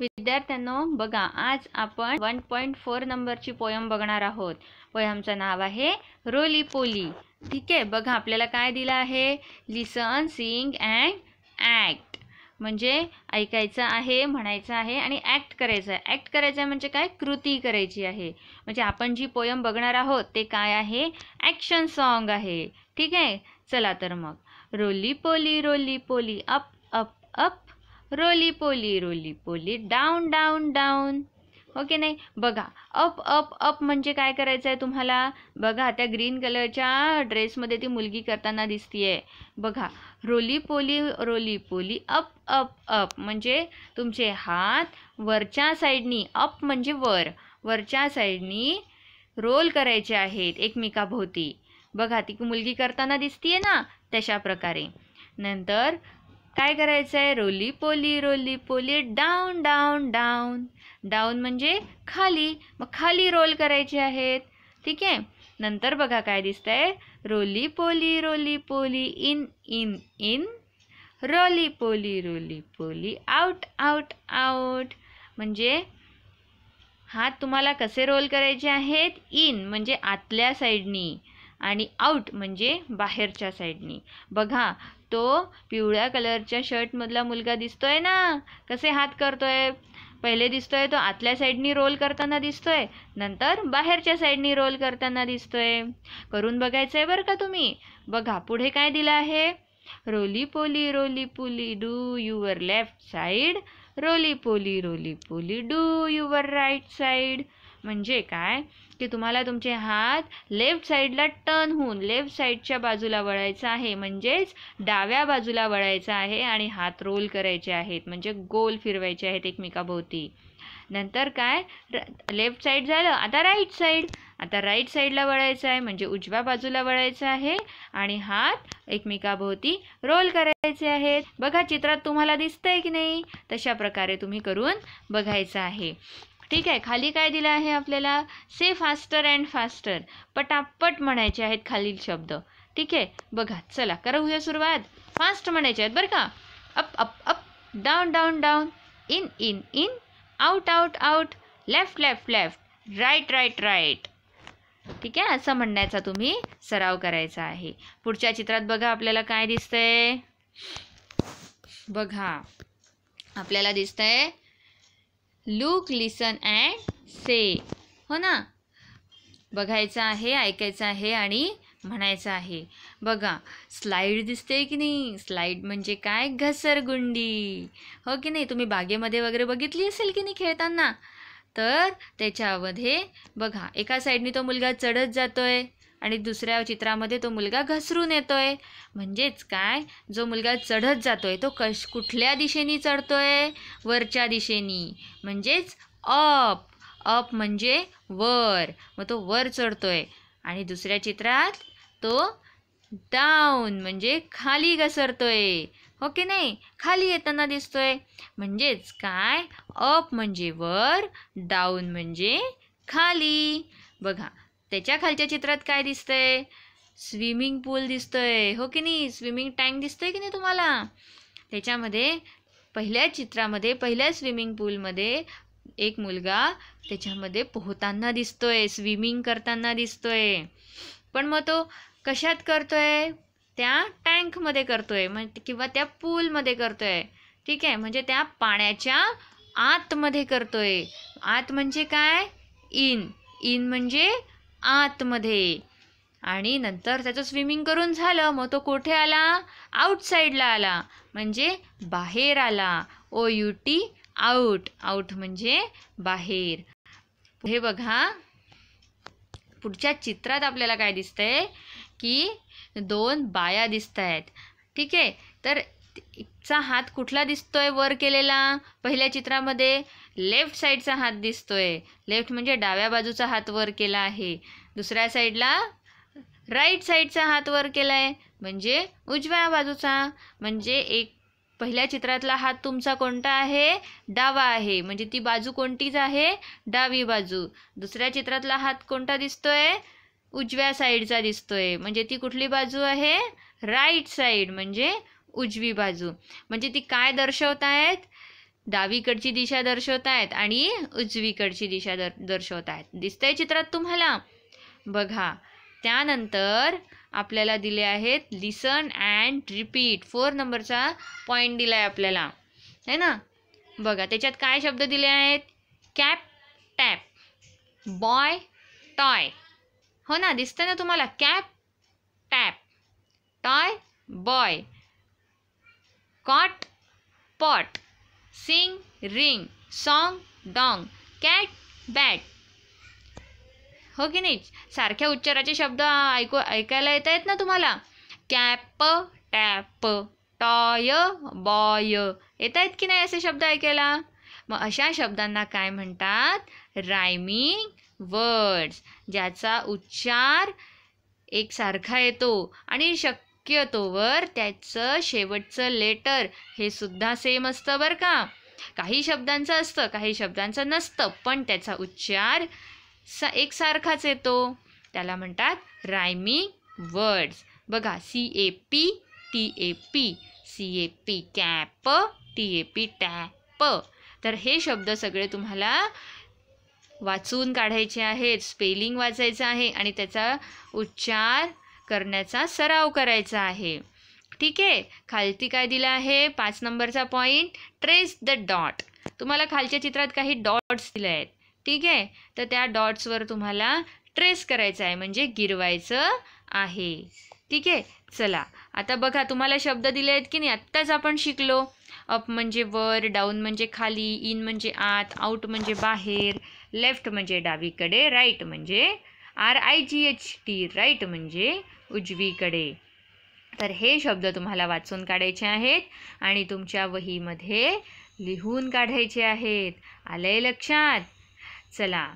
विद्यार्थ्यांनो बघा आज आपण वन पॉईंट फोर नंबरची पोयम बघणार आहोत पोयमचं नाव आहे रोली पोली ठीक आहे बघा आपल्याला काय दिलं आहे लिसन सिंग अँड ॲक्ट म्हणजे ऐकायचं आहे म्हणायचं आहे आणि ॲक्ट करायचं आहे ॲक्ट करायचं आहे म्हणजे काय कृती करायची आहे म्हणजे आपण जी पोयम बघणार आहोत ते काय आहे ॲक्शन सॉन्ग आहे ठीक आहे चला तर मग रोली पोली रोली पोली अप अप अप रोली पोली रोली पोली डाऊन डाऊन डाऊन ओके नाही बघा अप अप अप म्हणजे काय करायचं आहे तुम्हाला बघा त्या ग्रीन कलरच्या ड्रेसमध्ये ती मुलगी करताना दिसतीये बघा रोली पोली रोली पोली अप अप अप म्हणजे तुमचे हात वरच्या साईडनी अप म्हणजे वर वरच्या साईडनी रोल करायचे आहेत एकमेकाभोवती बघा ती मुलगी करताना दिसतीये ना तशा प्रकारे नंतर काय करायचं आहे रोली पोली रोली पोली डाऊन डाऊन डाऊन डाऊन म्हणजे खाली मग खाली रोल करायचे आहेत ठीक आहे नंतर बघा काय दिसतं आहे रोली पोली रोली पोली in in in Roli poly roly पोली आउट आउट आउट म्हणजे हात तुम्हाला कसे रोल करायचे आहेत इन म्हणजे आतल्या साईडनी आणि आउट म्हणजे बाहेरच्या साईडनी बघा तो पिवळ्या कलरच्या शर्टमधला मुलगा दिसतोय ना कसे हात करतोय पहिले दिसतोय तो आतल्या साईडनी रोल करताना दिसतोय नंतर बाहेरच्या साईडनी रोल करताना दिसतोय करून बघायचं आहे बरं का तुम्ही बघा पुढे काय दिलं आहे roly poly roly poly do your left side roly poly roly पोली डू युअर राईट साईड म्हणजे काय की तुम्हाला तुमचे हात लेफ्ट साईडला टर्न होऊन लेफ्ट साईडच्या बाजूला वळायचं आहे म्हणजेच डाव्या बाजूला वळायचं आहे आणि हात रोल करायचे आहेत म्हणजे गोल फिरवायचे आहेत एकमेकाभोवती नंतर काय लेफ्ट साईड झालं आता राईट साईड आता राईट साईडला वळायचं आहे म्हणजे उजव्या बाजूला वळायचं आहे आणि हात एकमेकाभोवती रोल करायचे आहेत बघा चित्रात तुम्हाला दिसतंय की नाही तशा प्रकारे तुम्ही करून बघायचं आहे ठीक आहे खाली काय दिलं आहे आपल्याला से फास्टर अँड फास्टर पटापट म्हणायचे आहेत खालील शब्द ठीक आहे बघा चला करूया सुरुवात फास्ट म्हणायचे आहेत बरं का up up up down down down in in in out out out left left left right right right ठीक आहे असं म्हणण्याचा तुम्ही सराव करायचा आहे पुढच्या चित्रात बघा आपल्याला काय दिसतंय बघा आपल्याला दिसतंय लूक लिसन अँड से हो ना बघायचं आहे ऐकायचं आहे आणि म्हणायचं आहे बघा स्लाईड दिसते की नाही स्लाईड म्हणजे काय घसरगुंडी हो की नाही तुम्ही बागेमध्ये वगैरे बघितली असेल की नाही खेळताना तर त्याच्यामध्ये बघा एका साईडनी तो मुलगा चढत आहे आणि दुसऱ्या चित्रामध्ये तो मुलगा घसरून येतोय म्हणजेच काय जो मुलगा चढत जातोय तो कश कुठल्या दिशेने चढतोय वरच्या दिशेने म्हणजेच अप अप म्हणजे वर मग तो वर चढतोय आणि दुसऱ्या चित्रात तो डाऊन म्हणजे खाली घसरतोय हो की नाही खाली येताना दिसतोय म्हणजेच काय अप म्हणजे वर डाऊन म्हणजे खाली बघा त्याच्या खालच्या चित्रात काय दिसतंय स्विमिंग पूल दिसतोय हो की नाही स्विमिंग टँक दिसतोय की नाही तुम्हाला त्याच्यामध्ये पहिल्या चित्रामध्ये पहिल्या स्विमिंग पूलमध्ये एक मुलगा त्याच्यामध्ये पोहताना दिसतोय स्विमिंग करताना दिसतोय पण मग तो कशात करतोय त्या टँकमध्ये करतोय म्हणजे किंवा त्या पूलमध्ये करतोय ठीक आहे म्हणजे त्या पाण्याच्या आतमध्ये करतोय आत म्हणजे काय इन इन म्हणजे आतमध्ये आणि नंतर त्याचं स्विमिंग करून झालं मग तो कुठे आला आऊटसाईडला आला म्हणजे बाहेर आला O U T out out म्हणजे बाहेर पुढे बघा पुढच्या चित्रात आपल्याला काय दिसतंय की दोन बाया दिसत आहेत ठीक आहे तर चा हात कुठला दिसतोय वर केलेला पहिल्या चित्रामध्ये लेफ्ट साईडचा हात दिसतोय लेफ्ट म्हणजे डाव्या बाजूचा हात वर केला आहे दुसऱ्या साईडला राईट साईडचा हात वर केला आहे म्हणजे उजव्या बाजूचा म्हणजे एक पहिल्या चित्रातला हात तुमचा कोणता आहे डावा आहे म्हणजे ती बाजू कोणतीच आहे डावी बाजू दुसऱ्या चित्रातला हात कोणता दिसतोय उजव्या साईडचा दिसतोय म्हणजे ती कुठली बाजू आहे राईट साईड म्हणजे उजवी बाजू म्हणजे ती काय दर्शवत आहेत डावीकडची दिशा दर्शवत आहेत आणि उजवीकडची दिशा दर दर्शवत आहेत दिसतंय चित्रात तुम्हाला बघा त्यानंतर आपल्याला दिले आहेत लिसन अँड रिपीट फोर नंबरचा पॉईंट दिला आहे आपल्याला है ना बघा त्याच्यात काय शब्द दिले आहेत कॅप टॅप बॉय टॉय हो ना दिसतं ना तुम्हाला cap tap toy boy cot pot sing ring song dong cat bat हो की नाही सारख्या उच्चाराचे शब्द ऐकू ऐकायला येत आहेत ना तुम्हाला कॅप टॅप टॉय बॉय येत आहेत की नाही असे शब्द ऐकायला मग अशा शब्दांना काय म्हणतात रायमिंग वर्ड्स ज्याचा उच्चार एकसारखा येतो आणि शक शक्यतोवर त्याचं शेवटचं लेटर हे सुद्धा सेम असतं बरं का काही शब्दांचं असतं काही शब्दांचं नसतं पण त्याचा उच्चार सा एकसारखाच येतो त्याला म्हणतात रायमिंग वर्ड्स बघा C A P T A P C A P cap T A P tap तर हे शब्द सगळे तुम्हाला वाचून काढायचे आहेत स्पेलिंग वाचायचं आहे आणि त्याचा उच्चार करण्याचा सराव करायचा आहे ठीक आहे खालती काय दिलं आहे पाच नंबरचा पॉईंट ट्रेस द डॉट तुम्हाला खालच्या चित्रात काही डॉट्स दिले आहेत ठीक आहे तर त्या डॉट्सवर तुम्हाला ट्रेस करायचं आहे म्हणजे गिरवायचं आहे ठीक आहे चला आता बघा तुम्हाला शब्द दिले आहेत की नाही आत्ताच आपण शिकलो अप म्हणजे वर डाऊन म्हणजे खाली इन म्हणजे आत आउट म्हणजे बाहेर लेफ्ट म्हणजे डावीकडे राईट म्हणजे R I G H T right म्हणजे उजवीकडे तर हे शब्द तुम्हाला वाचून काढायचे आहेत आणि तुमच्या वहीमध्ये लिहून काढायचे आहेत आलंय लक्षात चला